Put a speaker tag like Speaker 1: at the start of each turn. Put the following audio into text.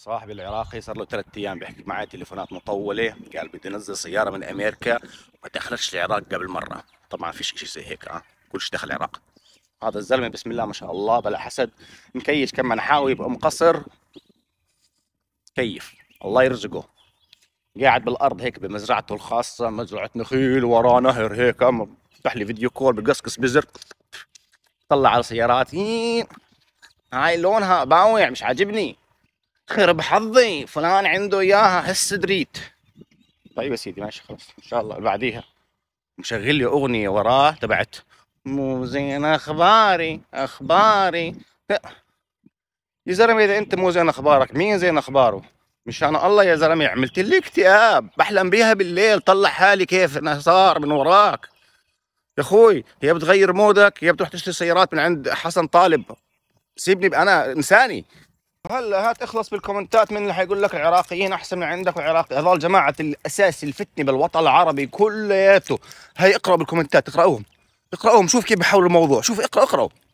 Speaker 1: صاحبي العراقي صار له ثلاث ايام بيحكي معي تليفونات مطوله قال بدي انزل سياره من امريكا ما دخلتش العراق قبل مره طبعا فيش شيء زي هيك اه كل شيء دخل العراق هذا الزلمه بسم الله ما شاء الله بلا حسد مكيش كم منحاوي يبقى مقصر كيف الله يرزقه قاعد بالارض هيك بمزرعته الخاصه مزرعه نخيل وراه نهر هيك آه. فتح لي فيديو كول بقصقص بزر طلع على سياراتي هاي لونها باوع مش عاجبني خرب حظي فلان عنده اياها هسه دريت طيب يا سيدي ماشي خلاص ان شاء الله بعديها مشغل لي اغنيه وراه تبعت مو زين اخباري اخباري لا يا زلمه اذا انت مو زين اخبارك مين زين اخباره مشان الله يا زلمه عملت لي اكتئاب بحلم بيها بالليل طلع حالي كيف انا صار من وراك يا اخوي يا بتغير مودك يا بتروح تشتري سيارات من عند حسن طالب سيبني انا انساني هلا هات اخلص بالكومنتات من اللي حيقول لك العراقيين احسن من عندك وعراقي هذول جماعه الاساس الفتنه بالوطن العربي كلياته هي اقرا بالكومنتات اقراوهم اقراوهم شوف كيف بحول الموضوع شوف اقرا اقراوا